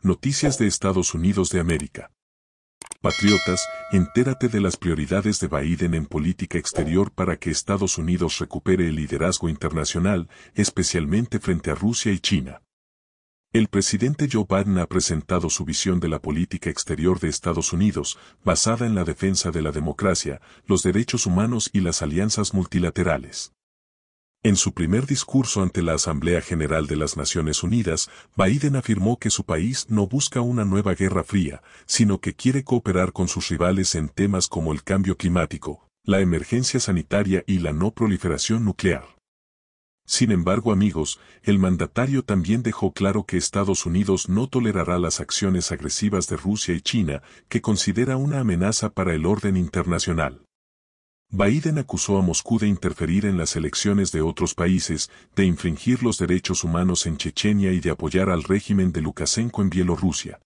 Noticias de Estados Unidos de América. Patriotas, entérate de las prioridades de Biden en política exterior para que Estados Unidos recupere el liderazgo internacional, especialmente frente a Rusia y China. El presidente Joe Biden ha presentado su visión de la política exterior de Estados Unidos, basada en la defensa de la democracia, los derechos humanos y las alianzas multilaterales. En su primer discurso ante la Asamblea General de las Naciones Unidas, Biden afirmó que su país no busca una nueva guerra fría, sino que quiere cooperar con sus rivales en temas como el cambio climático, la emergencia sanitaria y la no proliferación nuclear. Sin embargo, amigos, el mandatario también dejó claro que Estados Unidos no tolerará las acciones agresivas de Rusia y China, que considera una amenaza para el orden internacional. Biden acusó a Moscú de interferir en las elecciones de otros países, de infringir los derechos humanos en Chechenia y de apoyar al régimen de Lukashenko en Bielorrusia.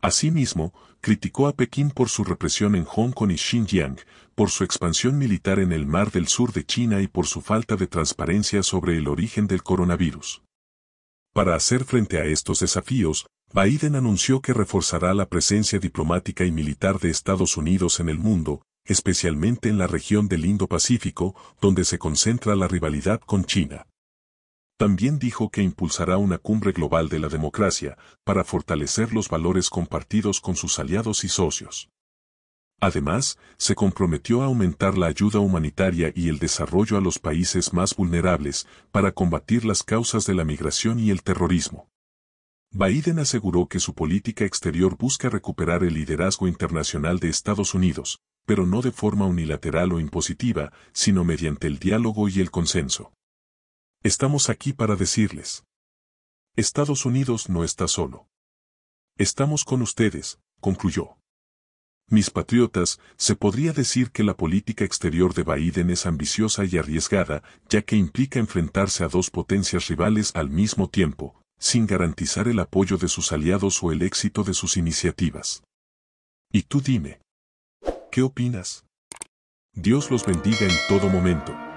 Asimismo, criticó a Pekín por su represión en Hong Kong y Xinjiang, por su expansión militar en el Mar del Sur de China y por su falta de transparencia sobre el origen del coronavirus. Para hacer frente a estos desafíos, Biden anunció que reforzará la presencia diplomática y militar de Estados Unidos en el mundo, especialmente en la región del Indo-Pacífico, donde se concentra la rivalidad con China. También dijo que impulsará una cumbre global de la democracia para fortalecer los valores compartidos con sus aliados y socios. Además, se comprometió a aumentar la ayuda humanitaria y el desarrollo a los países más vulnerables para combatir las causas de la migración y el terrorismo. Biden aseguró que su política exterior busca recuperar el liderazgo internacional de Estados Unidos, pero no de forma unilateral o impositiva, sino mediante el diálogo y el consenso. Estamos aquí para decirles. Estados Unidos no está solo. Estamos con ustedes, concluyó. Mis patriotas, se podría decir que la política exterior de Biden es ambiciosa y arriesgada, ya que implica enfrentarse a dos potencias rivales al mismo tiempo, sin garantizar el apoyo de sus aliados o el éxito de sus iniciativas. Y tú dime, ¿Qué opinas? Dios los bendiga en todo momento.